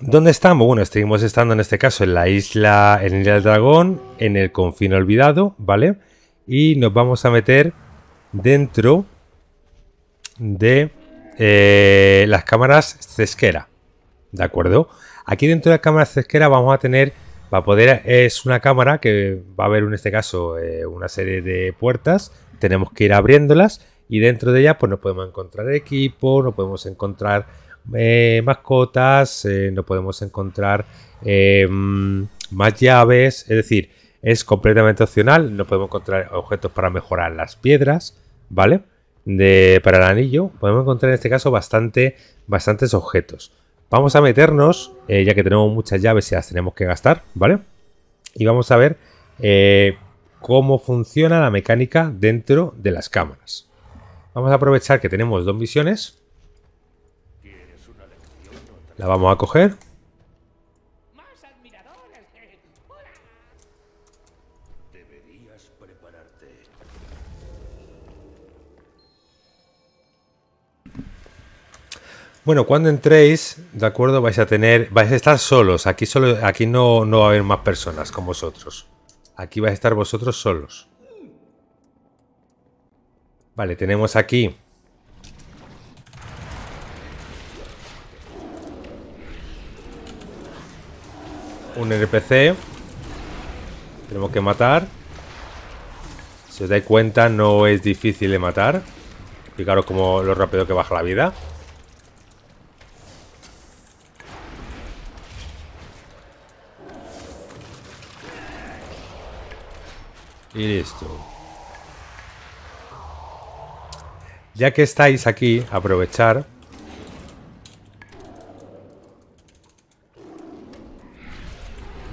¿Dónde estamos? Bueno, seguimos estando en este caso en la isla, en Isla del Dragón, en el confino olvidado, ¿vale? Y nos vamos a meter dentro de eh, las cámaras Cesquera, ¿de acuerdo? Aquí dentro de las cámaras Cesquera vamos a tener, va a poder, es una cámara que va a haber en este caso eh, una serie de puertas, tenemos que ir abriéndolas y dentro de ellas pues nos podemos encontrar equipo, nos podemos encontrar eh, mascotas, eh, no podemos encontrar eh, mm, más llaves, es decir, es completamente opcional, no podemos encontrar objetos para mejorar las piedras, ¿vale? para el anillo, podemos encontrar en este caso bastante, bastantes objetos. Vamos a meternos, ya que tenemos muchas llaves y las tenemos que gastar, ¿vale? Y vamos a ver cómo funciona la mecánica dentro de las cámaras. Vamos a aprovechar que tenemos dos misiones la vamos a coger. Bueno, cuando entréis, de acuerdo, vais a tener, vais a estar solos. Aquí solo, aquí no, no va a haber más personas con vosotros. Aquí vais a estar vosotros solos. Vale, tenemos aquí un NPC. Tenemos que matar. Si os dais cuenta, no es difícil de matar. Fijaros como lo rápido que baja la vida. Y listo. Ya que estáis aquí, aprovechar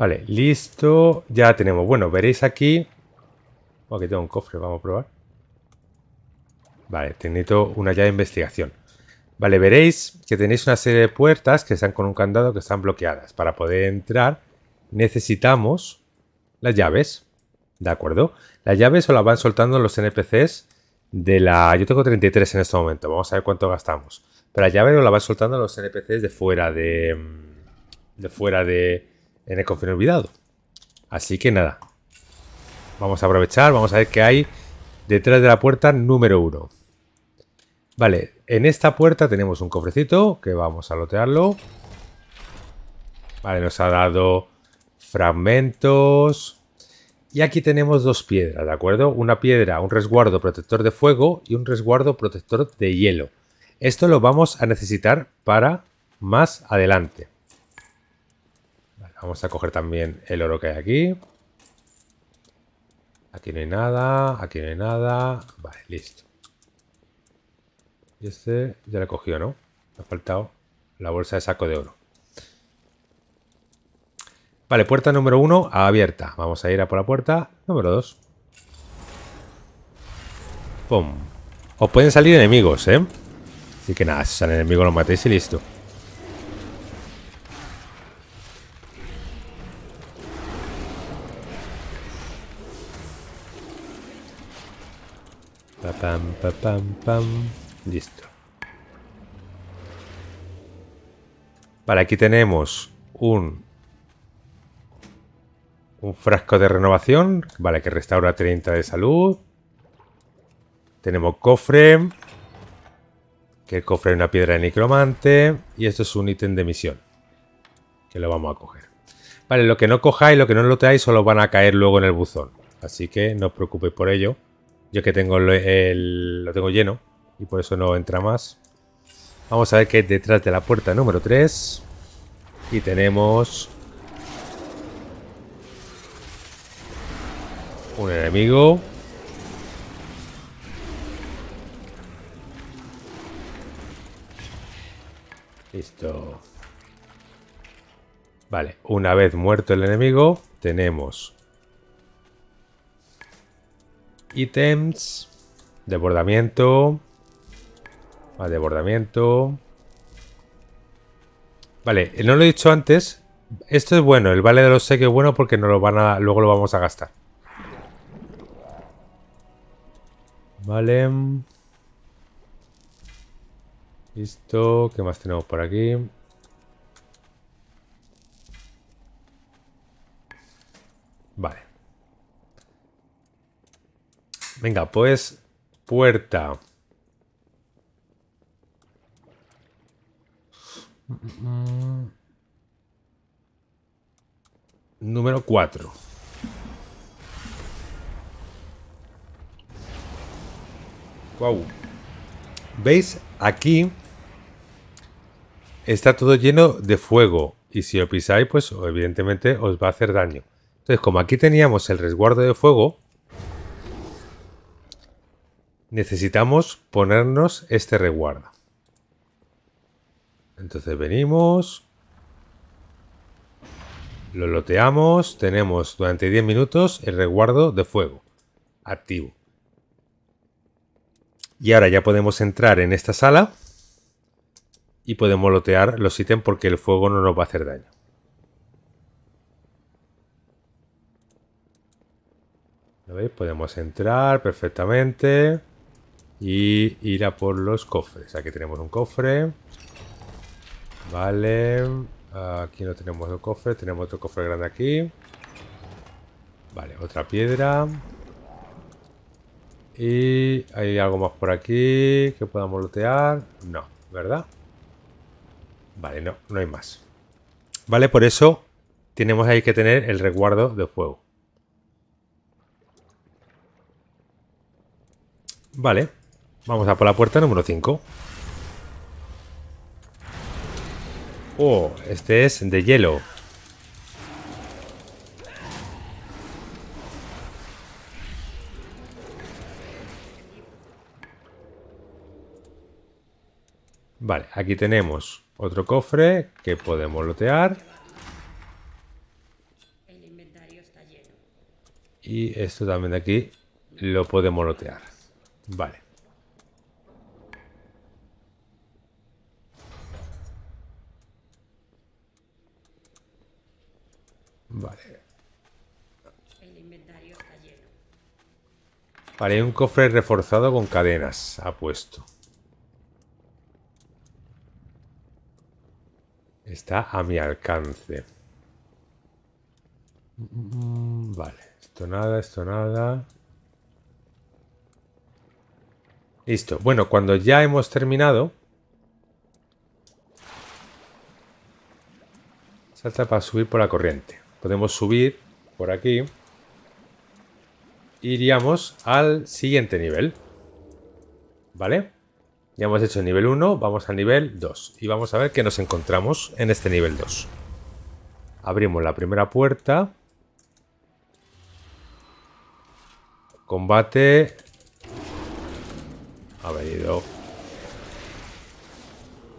Vale, listo. Ya tenemos. Bueno, veréis aquí... Oh, aquí tengo un cofre, vamos a probar. Vale, necesito una llave de investigación. Vale, veréis que tenéis una serie de puertas que están con un candado que están bloqueadas. Para poder entrar necesitamos las llaves. ¿De acuerdo? Las llaves o las van soltando los NPCs de la... Yo tengo 33 en este momento. Vamos a ver cuánto gastamos. Pero las llaves se las van soltando los NPCs de fuera de... Mm, de fuera de en el cofre olvidado. Así que nada. Vamos a aprovechar, vamos a ver qué hay detrás de la puerta número uno. Vale, en esta puerta tenemos un cofrecito que vamos a lotearlo. Vale, nos ha dado fragmentos. Y aquí tenemos dos piedras, ¿de acuerdo? Una piedra, un resguardo protector de fuego y un resguardo protector de hielo. Esto lo vamos a necesitar para más adelante. Vamos a coger también el oro que hay aquí. Aquí no hay nada, aquí no hay nada. Vale, listo. Y este ya lo cogió, cogido, ¿no? Me ha faltado la bolsa de saco de oro. Vale, puerta número uno abierta. Vamos a ir a por la puerta número dos. ¡Pum! Os pueden salir enemigos, ¿eh? Así que nada, si salen enemigos los matéis y listo. Pam, pam, pam, pam. Listo. Vale, aquí tenemos un, un frasco de renovación. Vale, que restaura 30 de salud. Tenemos cofre. Que el cofre es una piedra de necromante. Y esto es un ítem de misión. Que lo vamos a coger. Vale, lo que no cojáis, lo que no lo traéis, solo van a caer luego en el buzón. Así que no os preocupéis por ello. Yo que tengo el, lo tengo lleno y por eso no entra más. Vamos a ver qué hay detrás de la puerta número 3. Y tenemos... Un enemigo. Listo. Vale, una vez muerto el enemigo, tenemos Ítems. Desbordamiento. A ah, desbordamiento. Vale, eh, no lo he dicho antes. Esto es bueno, el vale de los seques es bueno porque no lo van a, luego lo vamos a gastar. Vale. Listo. ¿Qué más tenemos por aquí? Vale. Venga, pues puerta. Número 4. Wow. ¿Veis? Aquí está todo lleno de fuego. Y si lo pisáis, pues evidentemente os va a hacer daño. Entonces, como aquí teníamos el resguardo de fuego, necesitamos ponernos este reguardo. Entonces venimos, lo loteamos, tenemos durante 10 minutos el reguardo de fuego activo. Y ahora ya podemos entrar en esta sala y podemos lotear los ítems porque el fuego no nos va a hacer daño. Podemos entrar perfectamente. Y ir a por los cofres. Aquí tenemos un cofre. Vale. Aquí no tenemos otro cofre. Tenemos otro cofre grande aquí. Vale, otra piedra. Y hay algo más por aquí que podamos lotear No, ¿verdad? Vale, no, no hay más. Vale, por eso tenemos ahí que tener el resguardo de fuego. Vale. Vamos a por la puerta número 5. Oh, este es de hielo. Vale, aquí tenemos otro cofre que podemos lotear. Y esto también de aquí lo podemos lotear. Vale. Haré un cofre reforzado con cadenas, apuesto. Está a mi alcance. Mm, vale, esto nada, esto nada. Listo. Bueno, cuando ya hemos terminado... Salta para subir por la corriente. Podemos subir por aquí iríamos al siguiente nivel. ¿Vale? Ya hemos hecho el nivel 1, vamos al nivel 2. Y vamos a ver qué nos encontramos en este nivel 2. Abrimos la primera puerta. Combate. Ha venido.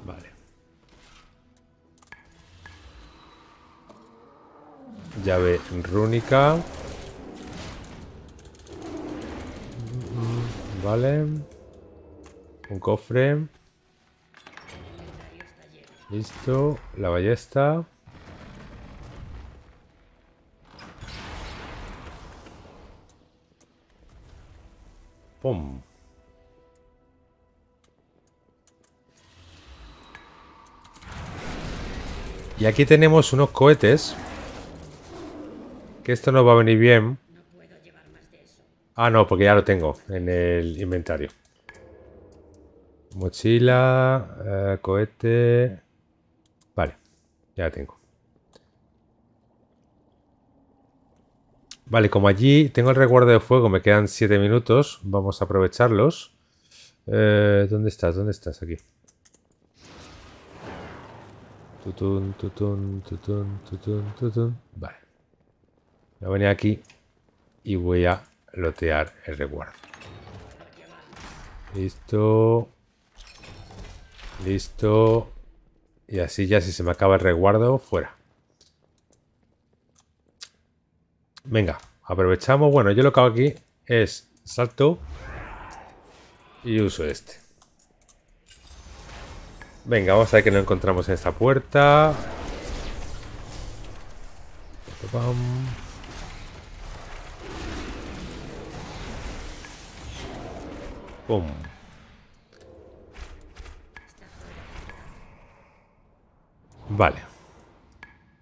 Vale. Llave rúnica. Vale. Un cofre. Listo. La ballesta. ¡Pum! Y aquí tenemos unos cohetes. Que esto nos va a venir bien. Ah, no, porque ya lo tengo en el inventario. Mochila, eh, cohete... Vale, ya la tengo. Vale, como allí tengo el recuerdo de fuego, me quedan 7 minutos, vamos a aprovecharlos. Eh, ¿Dónde estás? ¿Dónde estás? Aquí. Tutun, tutun, tutun, tutun, tutun. Vale. Voy a venir aquí y voy a lotear el resguardo Listo. Listo. Y así ya si se me acaba el resguardo, fuera. Venga, aprovechamos. Bueno, yo lo que hago aquí es salto y uso este. Venga, vamos a ver que nos encontramos en esta puerta. Vale.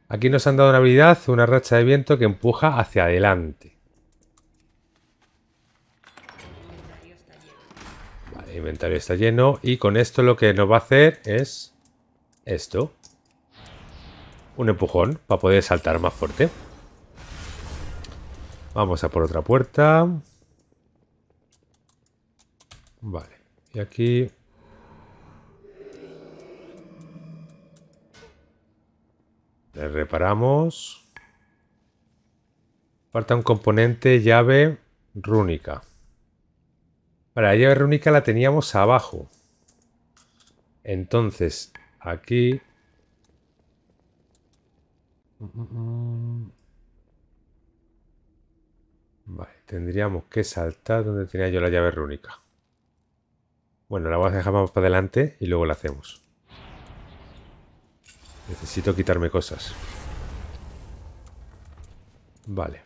Aquí nos han dado una habilidad, una racha de viento que empuja hacia adelante. Vale, inventario está lleno. Y con esto lo que nos va a hacer es esto. Un empujón para poder saltar más fuerte. Vamos a por otra puerta. Vale. Y aquí... Le reparamos. Falta un componente llave rúnica. para la llave rúnica la teníamos abajo. Entonces, aquí... Vale, tendríamos que saltar donde tenía yo la llave rúnica. Bueno, la voy a dejar más para adelante y luego la hacemos. Necesito quitarme cosas. Vale.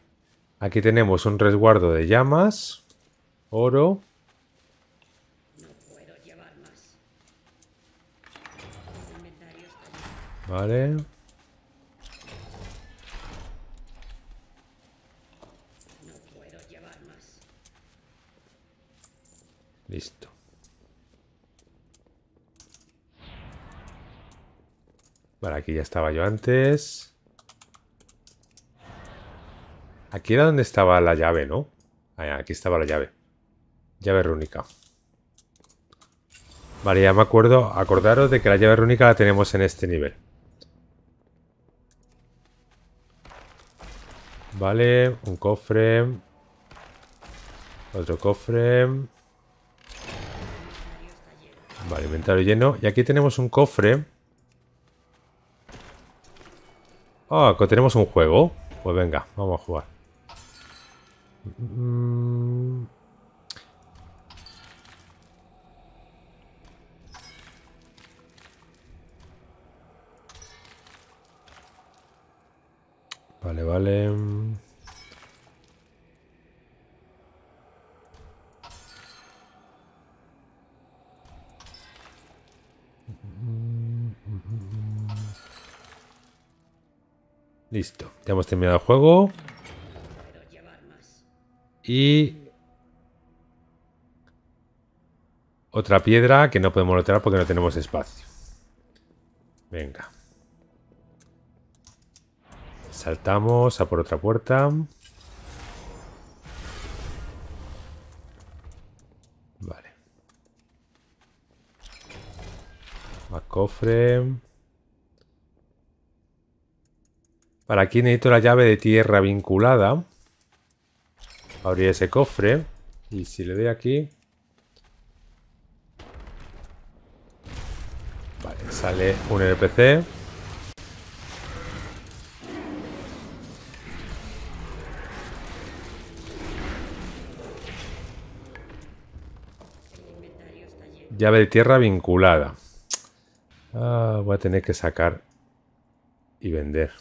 Aquí tenemos un resguardo de llamas, oro. Vale. Aquí ya estaba yo antes. Aquí era donde estaba la llave, ¿no? Ah, aquí estaba la llave. Llave rúnica. Vale, ya me acuerdo. Acordaros de que la llave rúnica la tenemos en este nivel. Vale, un cofre. Otro cofre. Vale, inventario lleno. Y aquí tenemos un cofre Ah, tenemos un juego. Pues venga, vamos a jugar. Mm. Vale, vale. Listo, ya hemos terminado el juego. Y... Otra piedra que no podemos rotar porque no tenemos espacio. Venga. Saltamos a por otra puerta. Vale. Más cofre. Para aquí necesito la llave de tierra vinculada. Abrir ese cofre. Y si le doy aquí... Vale, sale un NPC. Llave de tierra vinculada. Ah, voy a tener que sacar y vender.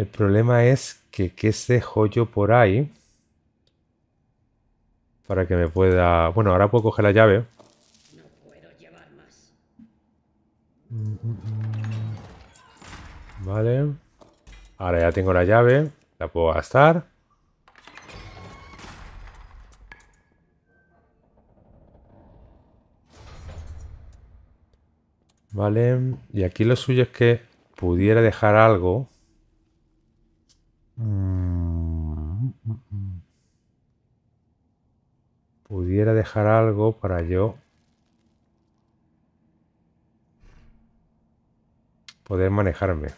El problema es que qué se yo por ahí para que me pueda... Bueno, ahora puedo coger la llave. No puedo llevar más. Vale. Ahora ya tengo la llave. La puedo gastar. Vale. Y aquí lo suyo es que pudiera dejar algo pudiera dejar algo para yo poder manejarme.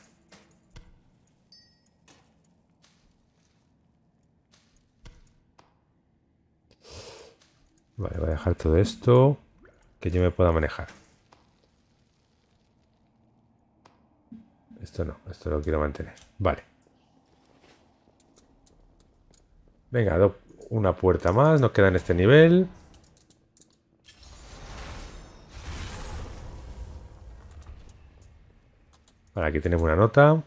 Vale, voy a dejar todo esto que yo me pueda manejar. Esto no, esto lo quiero mantener. Vale. Venga, una puerta más. Nos queda en este nivel. aquí tenemos una nota.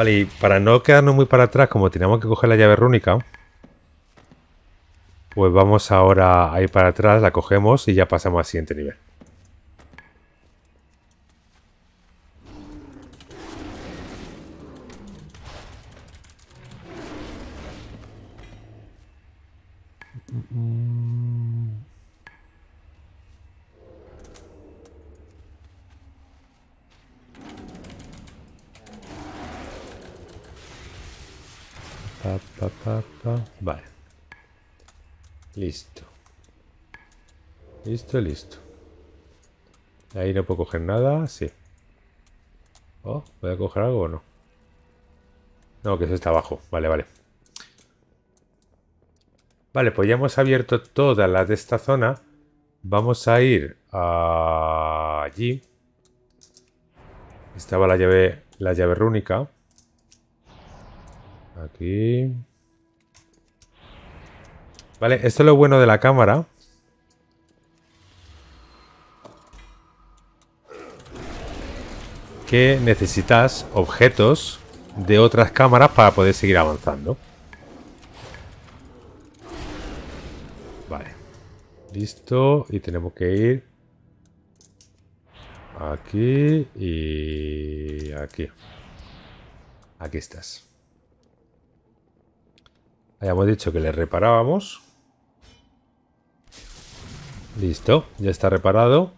Vale, y para no quedarnos muy para atrás, como teníamos que coger la llave rúnica, pues vamos ahora a ir para atrás, la cogemos y ya pasamos al siguiente nivel. Pa, pa, vale. Listo. Listo, listo. Ahí no puedo coger nada, sí. Oh, ¿voy a coger algo o no? No, que eso está abajo. Vale, vale. Vale, pues ya hemos abierto todas la de esta zona. Vamos a ir a... allí. Estaba la llave, la llave rúnica. Aquí. Vale, esto es lo bueno de la cámara. Que necesitas objetos de otras cámaras para poder seguir avanzando. Vale. Listo. Y tenemos que ir aquí y aquí. Aquí estás. Habíamos dicho que le reparábamos. Listo, ya está reparado.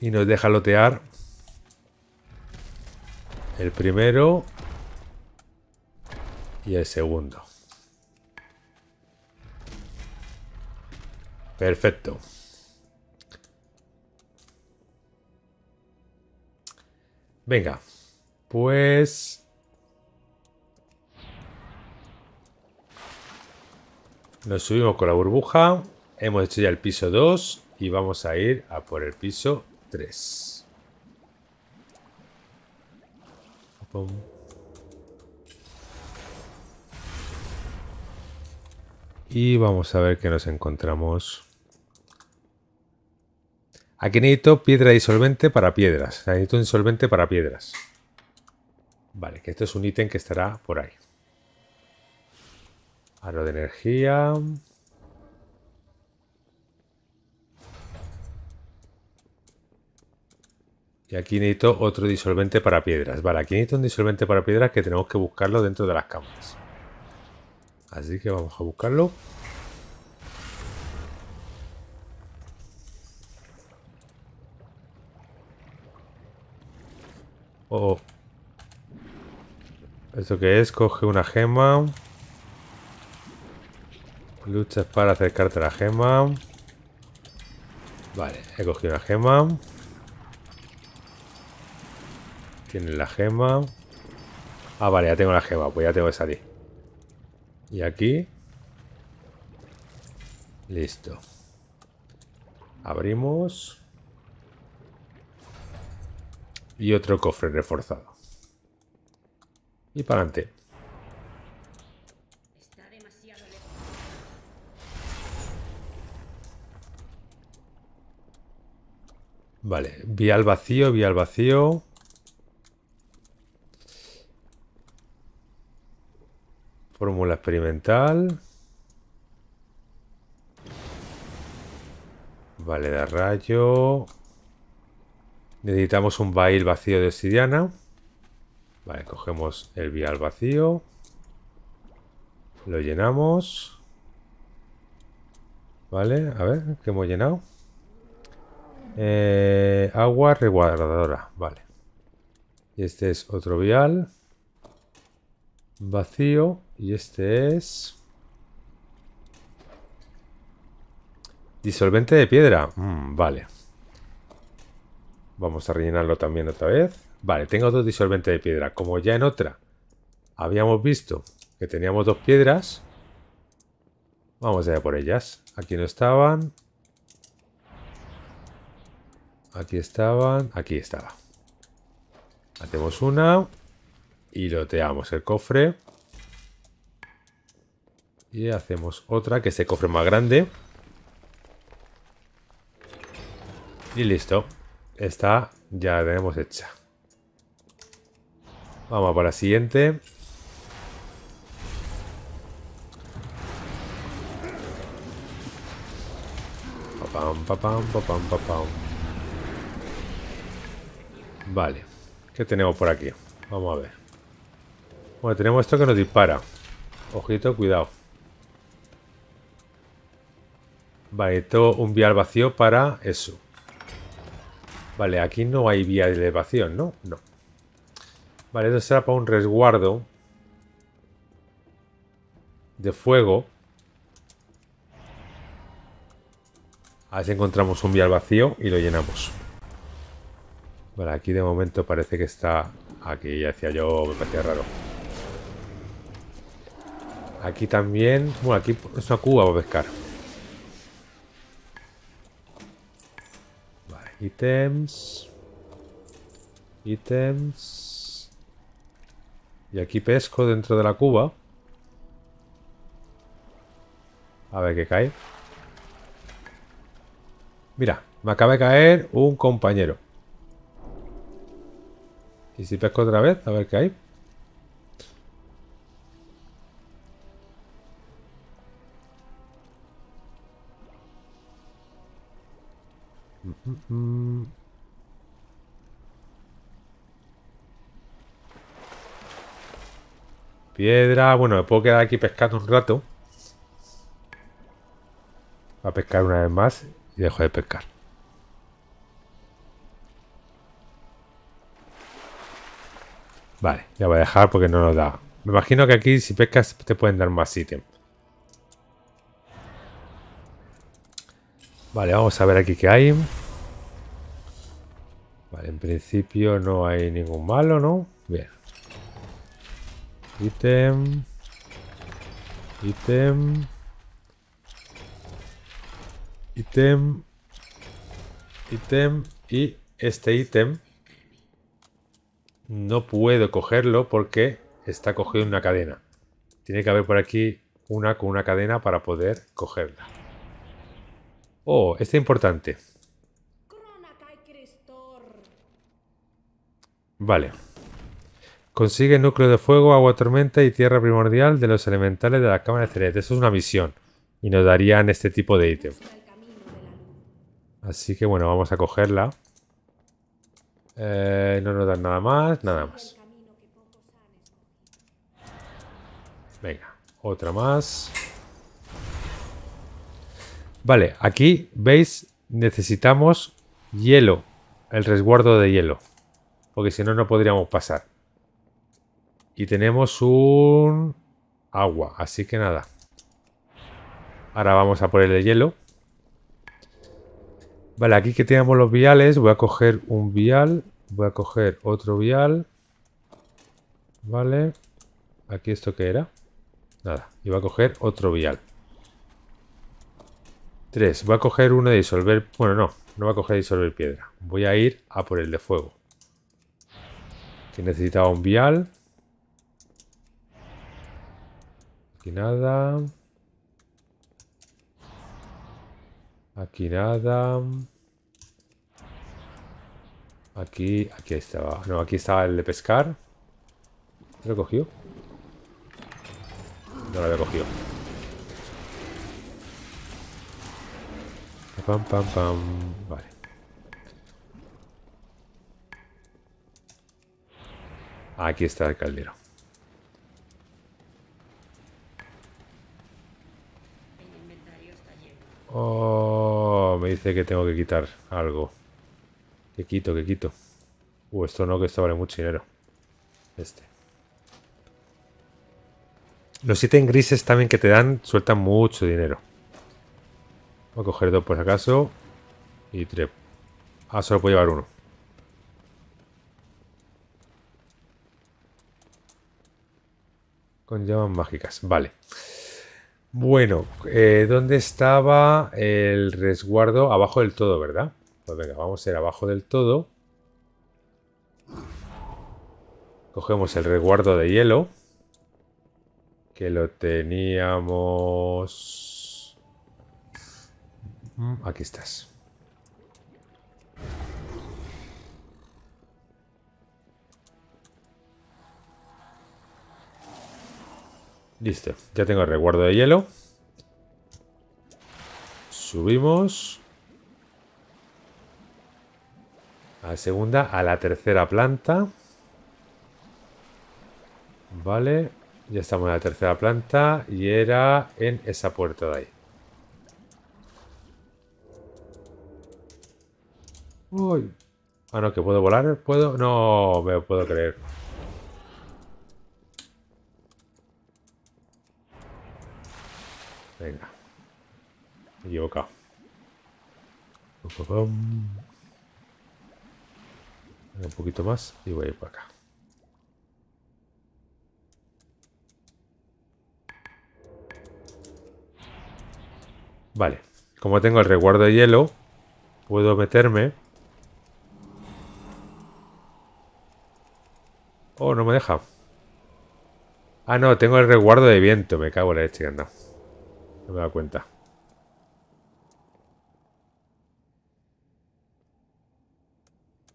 Y nos deja lotear el primero y el segundo. Perfecto. Venga. Pues... Nos subimos con la burbuja. Hemos hecho ya el piso 2 y vamos a ir a por el piso 3. Y vamos a ver qué nos encontramos. Aquí necesito piedra disolvente para piedras. Necesito un disolvente para piedras. Vale, que esto es un ítem que estará por ahí. Aro de energía. Y aquí necesito otro disolvente para piedras. Vale, aquí necesito un disolvente para piedras que tenemos que buscarlo dentro de las cámaras. Así que vamos a buscarlo. Oh. ¿Esto qué es? Coge una gema. Luchas para acercarte a la gema. Vale, he cogido una gema. Tiene la gema. Ah, vale, ya tengo la gema. Pues ya tengo que salir. Y aquí. Listo. Abrimos. Y otro cofre reforzado. Y para adelante. Vale, vía al vacío, vía al vacío. Fórmula experimental. Vale, da rayo. Necesitamos un bail vacío de obsidiana. Vale, cogemos el vial vacío. Lo llenamos. Vale, a ver, ¿qué hemos llenado? Eh, agua reguardadora, vale. Y este es otro vial. Vacío. Y este es... Disolvente de piedra. Mm, vale. Vamos a rellenarlo también otra vez. Vale, tengo dos disolvente de piedra. Como ya en otra habíamos visto que teníamos dos piedras. Vamos allá por ellas. Aquí no estaban. Aquí estaban. Aquí estaba. Hacemos una. Y loteamos el cofre. Y hacemos otra que se cofre más grande. Y listo. Esta ya la tenemos hecha. Vamos para la siguiente. Pam, pam, vale. ¿Qué tenemos por aquí? Vamos a ver. Bueno, tenemos esto que nos dispara. Ojito, cuidado. Vale, un vial vacío para eso. Vale, aquí no hay vía de elevación, ¿no? No. Vale, esto será para un resguardo de fuego. así encontramos un vial vacío y lo llenamos. Vale, aquí de momento parece que está... Aquí ya decía yo, me parecía raro. Aquí también... Bueno, aquí es una cuba para pescar. Ítems. Ítems. Y aquí pesco dentro de la cuba. A ver qué cae. Mira, me acaba de caer un compañero. Y si pesco otra vez, a ver qué hay. Mm. Piedra. Bueno, me puedo quedar aquí pescando un rato. a pescar una vez más y dejo de pescar. Vale, ya voy a dejar porque no nos da. Me imagino que aquí si pescas te pueden dar más ítem. Vale, vamos a ver aquí qué hay. Vale, en principio no hay ningún malo, ¿no? Bien. Ítem. Ítem. Ítem. Ítem. Y este ítem no puedo cogerlo porque está cogido en una cadena. Tiene que haber por aquí una con una cadena para poder cogerla. Oh, este es importante. Vale. Consigue núcleo de fuego, agua tormenta y tierra primordial de los elementales de la cámara de Eso es una misión. Y nos darían este tipo de ítem. Así que bueno, vamos a cogerla. Eh, no nos dan nada más, nada más. Venga, otra más. Vale, aquí veis, necesitamos hielo. El resguardo de hielo porque si no, no podríamos pasar. Y tenemos un agua, así que nada. Ahora vamos a poner el hielo. Vale, aquí que tenemos los viales, voy a coger un vial, voy a coger otro vial. Vale, aquí esto que era. Nada, y voy a coger otro vial. Tres, voy a coger uno de disolver, bueno no, no voy a coger disolver piedra. Voy a ir a por el de fuego. Que necesitaba un vial. Aquí nada. Aquí nada. Aquí, aquí estaba. No, aquí estaba el de pescar. ¿Lo cogió? No lo había cogido. Pam, pam, pam. Vale. Aquí está el caldero. Oh, me dice que tengo que quitar algo. Que quito, que quito. Uh, esto no, que esto vale mucho dinero. Este. Los ítems grises también que te dan sueltan mucho dinero. Voy a coger dos por acaso. Y tres. Ah, solo puedo llevar uno. Con llamas mágicas, vale. Bueno, eh, ¿dónde estaba el resguardo? Abajo del todo, ¿verdad? Pues vamos a ir abajo del todo. Cogemos el resguardo de hielo. Que lo teníamos... Mm, aquí estás. Listo, ya tengo el reguardo de hielo. Subimos. A la segunda, a la tercera planta. Vale, ya estamos en la tercera planta y era en esa puerta de ahí. Uy. Ah, no, que puedo volar, puedo... No, me puedo creer. Venga. Me Un poquito más y voy a ir para acá. Vale. Como tengo el resguardo de hielo, puedo meterme. Oh, no me deja. Ah, no, tengo el resguardo de viento. Me cago en la leche no me he cuenta.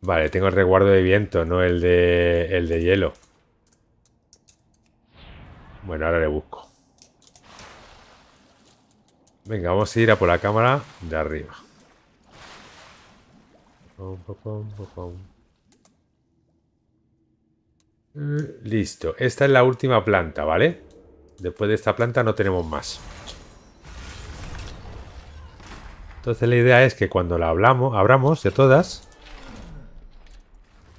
Vale, tengo el resguardo de viento, no el de, el de hielo. Bueno, ahora le busco. Venga, vamos a ir a por la cámara de arriba. Mm, listo. Esta es la última planta, ¿vale? Después de esta planta no tenemos más. Entonces la idea es que cuando la hablamos, abramos de todas...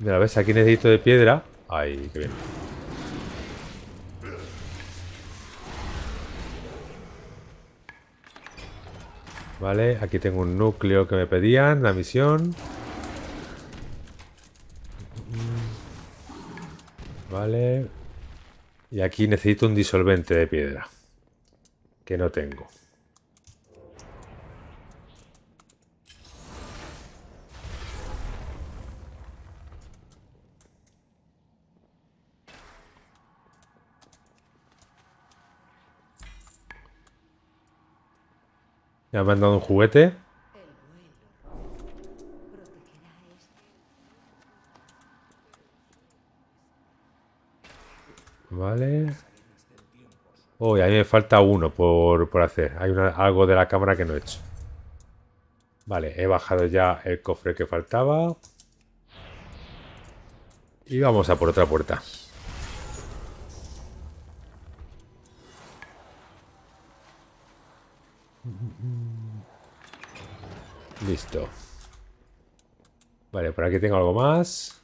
la ves, aquí necesito de piedra. Ay, qué bien. Vale, aquí tengo un núcleo que me pedían, la misión. Vale. Y aquí necesito un disolvente de piedra. Que no tengo. Ya me han dado un juguete. Vale. Uy, a mí me falta uno por, hacer. Hay algo de la cámara que no he hecho. Vale, he bajado ya el cofre que faltaba. Y vamos a por otra puerta. Listo. Vale, por aquí tengo algo más.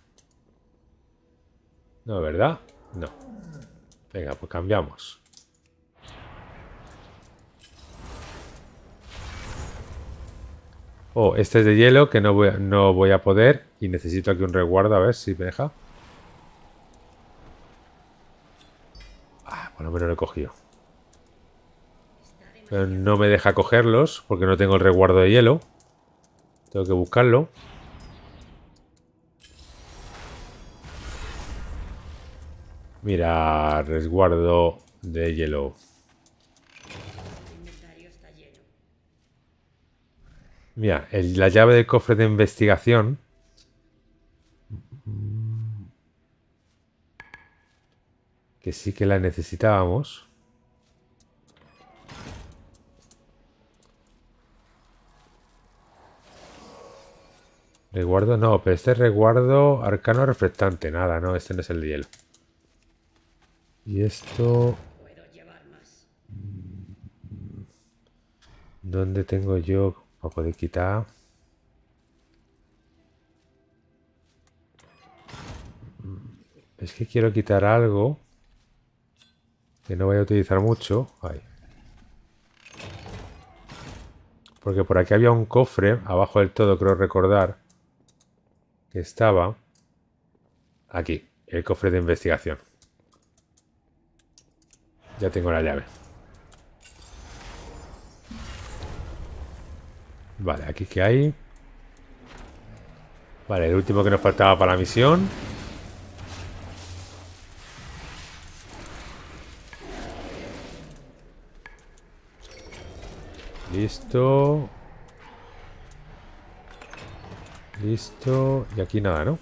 No, ¿verdad? No. Venga, pues cambiamos. Oh, este es de hielo que no voy, a, no voy a poder. Y necesito aquí un resguardo, a ver si me deja. Ah, bueno, lo he cogido. No me deja cogerlos porque no tengo el resguardo de hielo. Tengo que buscarlo. Mira, resguardo de hielo. Mira, la llave del cofre de investigación. Que sí que la necesitábamos. Reguardo, no, pero este es reguardo arcano reflectante. Nada, no, este no es el de hielo. Y esto... Mm, ¿Dónde tengo yo para poder quitar? Mm, es que quiero quitar algo que no voy a utilizar mucho. Porque por aquí había un cofre, abajo del todo creo recordar, estaba aquí, el cofre de investigación. Ya tengo la llave. Vale, aquí que hay. Vale, el último que nos faltaba para la misión. Listo. Listo. Y aquí nada, ¿no?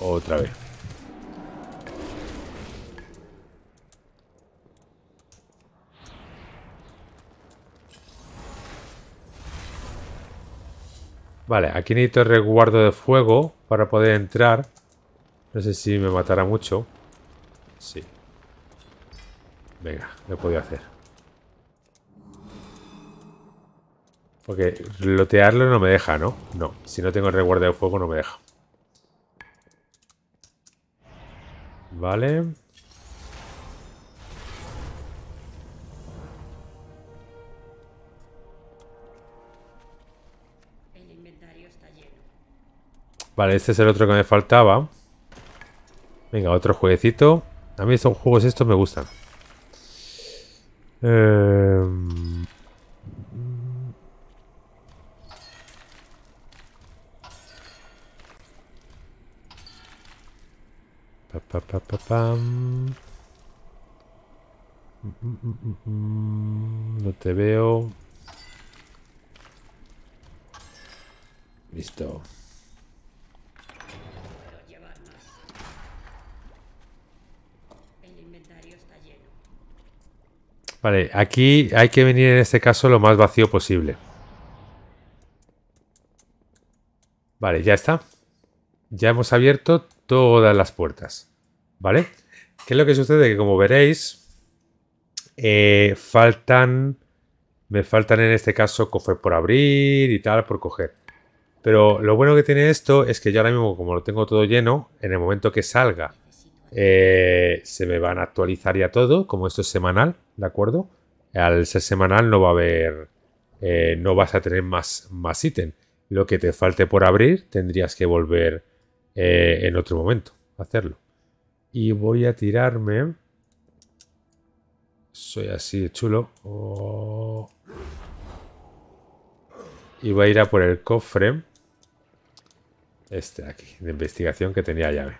Otra vez. Vale, aquí necesito el resguardo de fuego para poder entrar. No sé si me matará mucho. Sí. Venga, lo podía hacer. Porque lotearlo no me deja, ¿no? No, si no tengo el reguardo de fuego no me deja. Vale. Vale, este es el otro que me faltaba. Venga, otro jueguecito. A mí estos juegos estos me gustan. Eh... Pa, mm, mm, mm, No te veo. Listo. Vale, aquí hay que venir en este caso lo más vacío posible. Vale, ya está ya hemos abierto todas las puertas. ¿Vale? ¿Qué es lo que sucede? Que como veréis, eh, faltan... Me faltan en este caso cofres por abrir y tal, por coger. Pero lo bueno que tiene esto es que yo ahora mismo, como lo tengo todo lleno, en el momento que salga, eh, se me van a actualizar ya todo, como esto es semanal, ¿de acuerdo? Al ser semanal no va a haber... Eh, no vas a tener más, más ítem. Lo que te falte por abrir, tendrías que volver eh, en otro momento hacerlo. Y voy a tirarme... Soy así de chulo. Oh. Y voy a ir a por el cofre. Este de aquí, de investigación que tenía llave.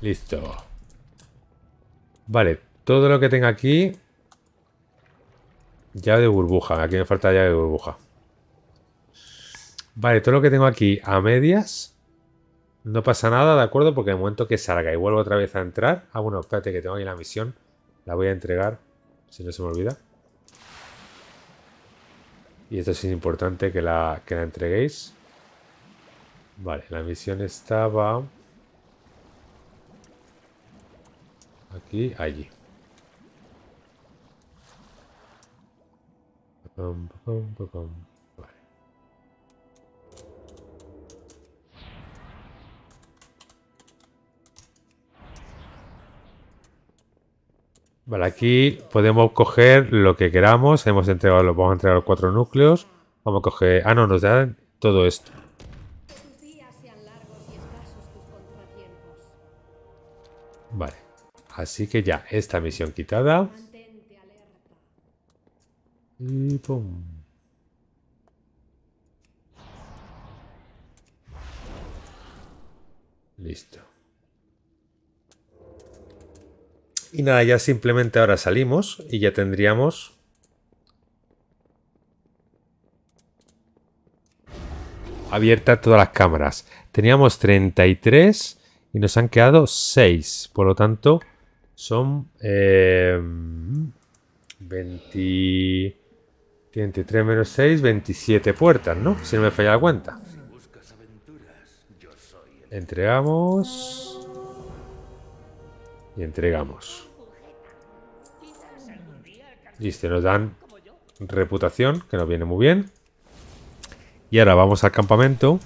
Listo. Vale, todo lo que tenga aquí... ya de burbuja. Aquí me falta llave de burbuja. Vale, todo lo que tengo aquí a medias. No pasa nada, ¿de acuerdo? Porque el momento que salga y vuelvo otra vez a entrar. Ah, bueno, espérate que tengo aquí la misión. La voy a entregar, si no se me olvida. Y esto es importante que la, que la entreguéis. Vale, la misión estaba... Aquí, allí. Vale, aquí podemos coger lo que queramos. Hemos entregado, lo vamos a entregar los cuatro núcleos. Vamos a coger... Ah, no, nos dan todo esto. Vale. Así que ya, esta misión quitada. Y pum. Listo. Y nada, ya simplemente ahora salimos y ya tendríamos... Abiertas todas las cámaras. Teníamos 33 y nos han quedado 6. Por lo tanto, son... Eh, 23 menos 6, 27 puertas, ¿no? Si no me falla la cuenta. Entregamos... Y entregamos. Y este nos dan reputación, que nos viene muy bien. Y ahora vamos al campamento.